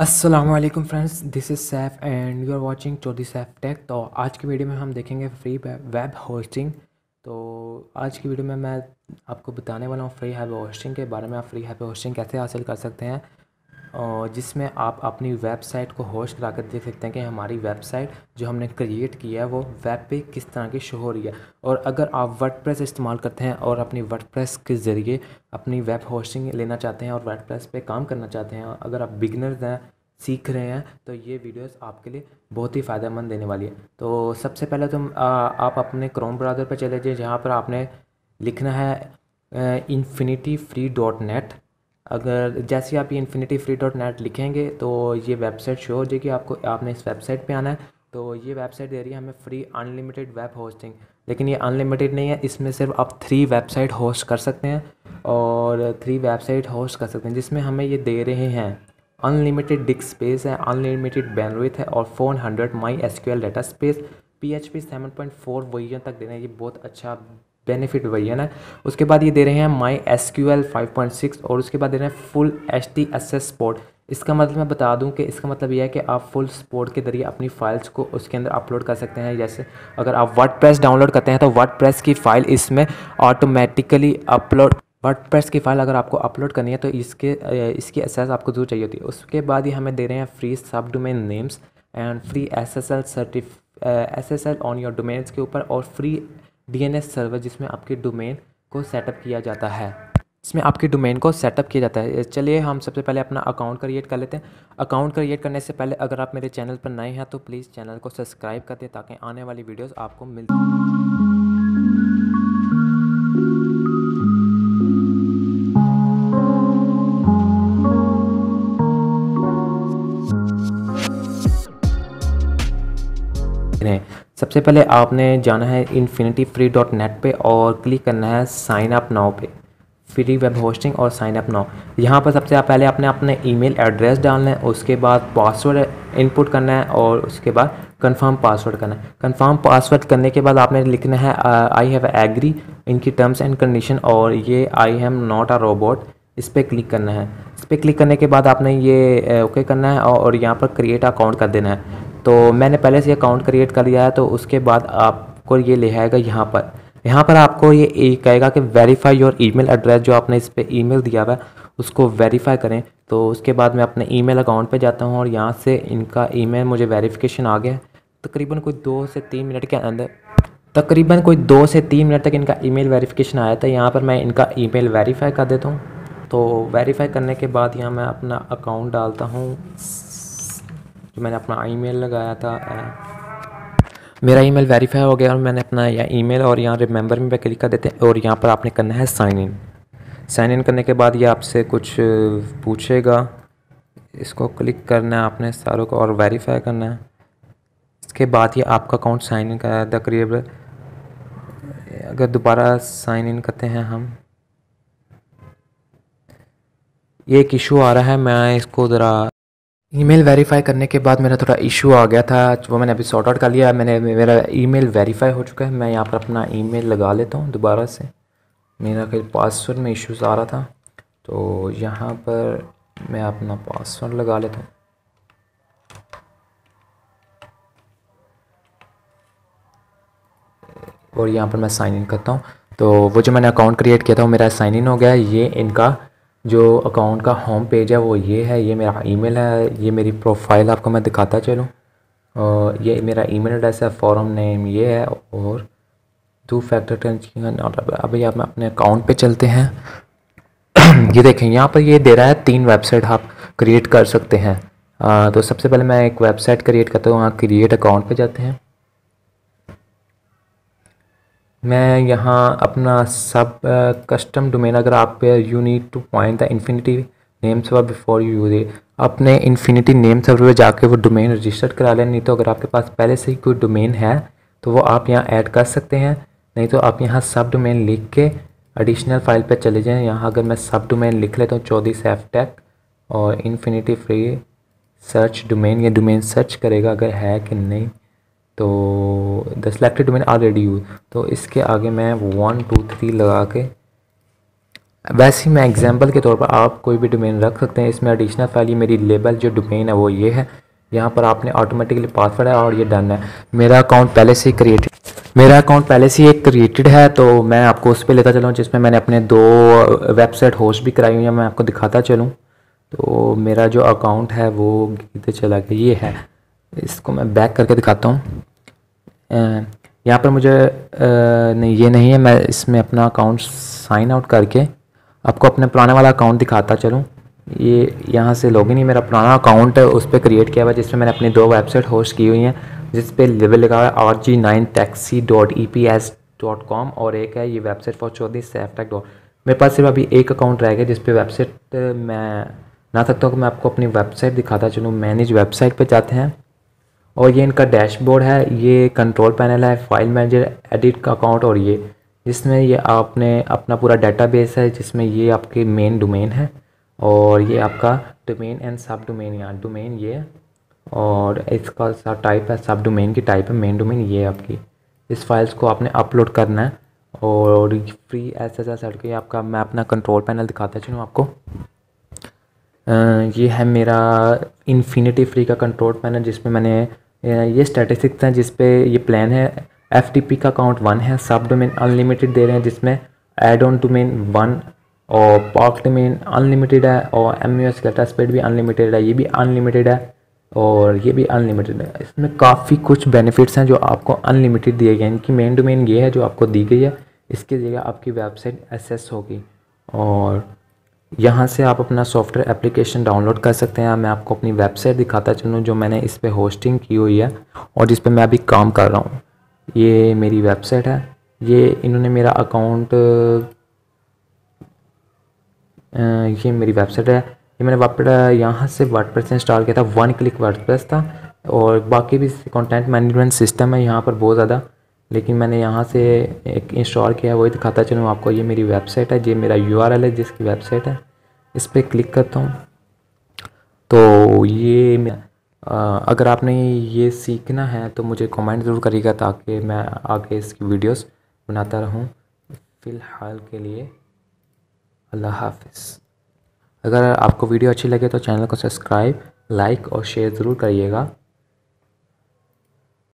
Aslam friends this is Saif and you are watching Chaudhary Saif tech तो आज की वीडियो में हम देखेंगे फ्री वेब होस्टिंग तो आज की वीडियो में मैं आपको बताने वाला हूँ फ्री हैब होस्टिंग के बारे में आप फ्री हैब होस्टिंग कैसे हासिल कर सकते हैं और जिसमें आप अपनी वेबसाइट को होस्ट करा कर देख सकते हैं कि हमारी वेबसाइट जो हमने क्रिएट की है वो वेब पे किस तरह की शो हो रही है और अगर आप वर्ड इस्तेमाल करते हैं और अपनी वर्ड के ज़रिए अपनी वेब होस्टिंग लेना चाहते हैं और वर्ड पे काम करना चाहते हैं अगर आप बिगनर्स हैं सीख रहे हैं तो ये वीडियोस आपके लिए बहुत ही फ़ायदेमंद देने वाली है तो सबसे पहले तुम तो, आ, आप अपने क्रोम ब्राउज़र पर चले जाइए जहाँ पर आपने लिखना है इन्फिनिटी फ्री डॉट नेट अगर जैसे आप ये इन्फिनिटी फ्री डॉट नेट लिखेंगे तो ये वेबसाइट शो हो जाएगी आपको आपने इस वेबसाइट पे आना है तो ये वेबसाइट दे रही है हमें फ्री अनलिमिटेड वेब होस्टिंग लेकिन ये अनलिमिटेड नहीं है इसमें सिर्फ आप थ्री वेबसाइट होस्ट कर सकते हैं और थ्री वेबसाइट होस्ट कर सकते हैं जिसमें हमें ये दे रहे हैं अनलिमिटेड डिस्क स्पेस है अनलिमिटेड बैंडविथ है और phone hundred my S Q L data space P H P seven point four version तक दे रहे हैं ये बहुत अच्छा बेनिफिट वर्जन है उसके बाद ये दे रहे हैं my S Q L five point six और उसके बाद दे रहे हैं full H T S S support इसका मतलब मैं बता दूं कि इसका मतलब यह है कि आप फुल सपोर्ट के ज़रिए अपनी फाइल्स को उसके अंदर अपलोड कर सकते हैं जैसे अगर आप वर्ड डाउनलोड करते हैं तो वर्ड की फ़ाइल इसमें ऑटोमेटिकली अपलोड वर्ड प्रेस की फाइल अगर आपको अपलोड करनी है तो इसके इसकी एसेस आपको जरूर चाहिए होती है उसके बाद ही हमें दे रहे हैं free subdomain names and free S S L certificate S S L on your domains के ऊपर और free D N S server जिसमें आपके डोमेन को सेटअप किया जाता है इसमें आपके डोमेन को सेटअप किया जाता है चलिए हम सबसे पहले अपना अकाउंट क्रिएट कर लेते हैं अकाउंट क्रिएट करने से पहले अगर आप मेरे चैनल पर नए हैं तो प्लीज़ चैनल को सब्सक्राइब कर दें ताकि आने वाली वीडियोज़ आपको मिल सबसे पहले आपने जाना है इन्फिनिटी फ्री डॉट नेट पर और क्लिक करना है साइन अप नाउ पे फ्री वेब होस्टिंग और साइन अप नाउ यहाँ पर सबसे पहले आपने अपने ईमेल एड्रेस डालना है उसके बाद पासवर्ड इनपुट करना है और उसके बाद कंफर्म पासवर्ड करना है कंफर्म पासवर्ड करने के बाद आपने लिखना है आई हैव एग्री इनकी टर्म्स एंड कंडीशन और ये आई हैम नॉट अ रोबोट इस पर क्लिक करना है इस पर क्लिक करने के बाद आपने ये ओके करना है और यहाँ पर क्रिएट अकाउंट कर देना है तो मैंने पहले से अकाउंट क्रिएट कर लिया है तो उसके बाद आपको ये ले आएगा यहाँ पर यहाँ पर आपको ये कहेगा कि वेरीफाई योर ई एड्रेस जो आपने इस पर ई दिया हुआ है उसको वेरीफाई करें तो उसके बाद मैं अपने ई अकाउंट पर जाता हूँ और यहाँ से इनका ई मुझे वेरीफ़िकेशन आ गया तकरीबन कोई दो से तीन मिनट के अंदर तकरीबन कोई दो से तीन मिनट तक इनका ईमेल वेरिफिकेशन आया था यहाँ पर मैं इनका ईमेल वेरीफाई कर देता हूँ तो वेरीफाई करने के बाद यहाँ मैं अपना अकाउंट डालता हूँ तो मैंने अपना ईमेल लगाया था मेरा ईमेल वेरीफाई हो गया और मैंने अपना या ईमेल और यहाँ रिमेंबर में पे क्लिक कर देते हैं और यहाँ पर आपने करना है साइन इन साइन इन करने के बाद ये आपसे कुछ पूछेगा इसको क्लिक करना है आपने सारों को और वेरीफाई करना है इसके बाद ये आपका अकाउंट साइन इन था करीब अगर दोबारा साइन इन करते हैं हम ये एक इशू आ रहा है मैं इसको ज़रा ईमेल वेरीफाई करने के बाद मेरा थोड़ा इशू आ गया था वो मैंने अभी सॉर्ट आउट कर लिया मैंने मेरा ईमेल वेरीफाई हो चुका है मैं यहाँ पर अपना ईमेल लगा लेता हूँ दोबारा से मेरा कहीं पासवर्ड में इश्यूज़ आ रहा था तो यहाँ पर मैं अपना पासवर्ड लगा लेता हूँ और यहाँ पर मैं साइन इन करता हूँ तो वो जो मैंने अकाउंट क्रिएट किया था वो मेरा साइन इन हो गया ये इनका जो अकाउंट का होम पेज है वो ये है ये मेरा ईमेल है ये मेरी प्रोफाइल आपको मैं दिखाता चलूँ और ये मेरा ईमेल एड्रेस है फॉरम नेम ये है और टू फैक्टर अभी आप अपने अकाउंट पे चलते हैं ये देखें यहाँ पर ये दे रहा है तीन वेबसाइट आप क्रिएट कर सकते हैं आ, तो सबसे पहले मैं एक वेबसाइट क्रिएट करता हूँ वहाँ क्रिएट अकाउंट पे जाते हैं मैं यहाँ अपना सब कस्टम डोमेन अगर आप पे you need to point the infinity name sub before you use अपने इन्फिनिटी नेम सब पर जाके वो डोमेन रजिस्टर्ड करा लें नहीं तो अगर आपके पास पहले से ही कोई डोमेन है तो वो आप यहाँ ऐड कर सकते हैं नहीं तो आप यहाँ सब डोमेन लिख के एडिशनल फाइल पर चले जाएँ यहाँ अगर मैं सब डोमेन लिख लेता हूँ चौधरी सेफ टेक और इन्फिनिटी फ्री सर्च डोमेन या डोमेन सर्च करेगा अगर है कि नहीं तो the selected domain are ready use तो इसके आगे मैं वन टू थ्री लगा के वैसे ही मैं एग्जांपल के तौर पर आप कोई भी डोमेन रख सकते हैं इसमें एडिशनल फाइल मेरी लेबल जो डोमेन है वो ये है यहाँ पर आपने ऑटोमेटिकली पासवर्ड है और ये डन है मेरा अकाउंट पहले से ही क्रिएटेड मेरा अकाउंट पहले से ही एक क्रिएटेड है तो मैं आपको उस पर लेता चलूँ जिसमें मैंने अपने दो वेबसाइट होस्ट भी कराई हुई है मैं आपको दिखाता चलूँ तो मेरा जो अकाउंट है वो गीते चला के ये है इसको मैं बैक करके दिखाता हूँ यहाँ पर मुझे नहीं ये नहीं है मैं इसमें अपना अकाउंट साइन आउट करके आपको अपने पुराने वाला अकाउंट दिखाता चलूँ ये यहाँ से लॉगिन ही मेरा पुराना अकाउंट है उस पर क्रिएट किया हुआ है जिसमें मैंने अपनी दो वेबसाइट होस्ट की हुई हैं जिस पर लेवल लिखा हुआ है R G nine taxi dot E P S dot com और एक है ये website for Chaudhary Saif tech dot मेरे पास सिर्फ अभी एक अकाउंट रह गया जिस वेबसाइट मैं ना सकता हूँ कि मैं आपको अपनी वेबसाइट दिखाता चलूँ मैनेज वेबसाइट पर जाते हैं और ये इनका डैशबोर्ड है ये कंट्रोल पैनल है फाइल मैनेजर एडिट अकाउंट और ये जिसमें ये आपने अपना पूरा बेस है जिसमें ये आपके मेन डोमेन है और ये आपका डोमेन एंड सब डोमेन यहाँ डोमेन ये है और इसका सब टाइप है सब डोमेन की टाइप है मेन डोमेन ये है आपकी इस फाइल्स को आपने अपलोड करना है और फ्री एस एस एस के आपका मैं अपना कंट्रोल पैनल दिखाता चलूँ आपको आ, ये है मेरा इन्फिनिटी फ्री का कंट्रोल पैनल जिसमें मैंने ये स्टैटिस्टिक्स हैं जिसपे ये प्लान है एफ टी पी का अकाउंट वन है सब डोमेन अनलिमिटेड दे रहे हैं जिसमें एड ऑन डोमेन वन और पार्क डोमेन अनलिमिटेड है और M U S data speed भी अनलिमिटेड है ये भी अनलिमिटेड है और ये भी अनलिमिटेड है इसमें काफ़ी कुछ बेनिफिट्स हैं जो आपको अनलिमिटेड दिए गए हैं इनकी मेन डोमेन ये है जो आपको दी गई है इसके जगह आपकी वेबसाइट एसेस होगी और यहाँ से आप अपना सॉफ्टवेयर एप्लीकेशन डाउनलोड कर सकते हैं मैं आपको अपनी वेबसाइट दिखाता चलूँ जो मैंने इस पर होस्टिंग की हुई है और जिस पर मैं अभी काम कर रहा हूँ ये मेरी वेबसाइट है ये इन्होंने मेरा अकाउंट ये मेरी वेबसाइट है ये मैंने वापस यहाँ से वर्ड इंस्टॉल किया था वन क्लिक वर्ड था और बाकी भी कंटेंट मैनेजमेंट सिस्टम है यहाँ पर बहुत ज़्यादा लेकिन मैंने यहाँ से एक इंस्टॉल किया है वही दिखाता चलूँ आपको ये मेरी वेबसाइट है ये मेरा यू है जिसकी वेबसाइट है इस पर क्लिक करता हूँ तो ये आ, अगर आपने ये सीखना है तो मुझे कमेंट ज़रूर करिएगा ताकि मैं आगे इसकी वीडियोस बनाता रहूँ फ़िलहाल के लिए अल्लाह हाफिज़ अगर आपको वीडियो अच्छी लगे तो चैनल को सब्सक्राइब लाइक और शेयर ज़रूर करिएगा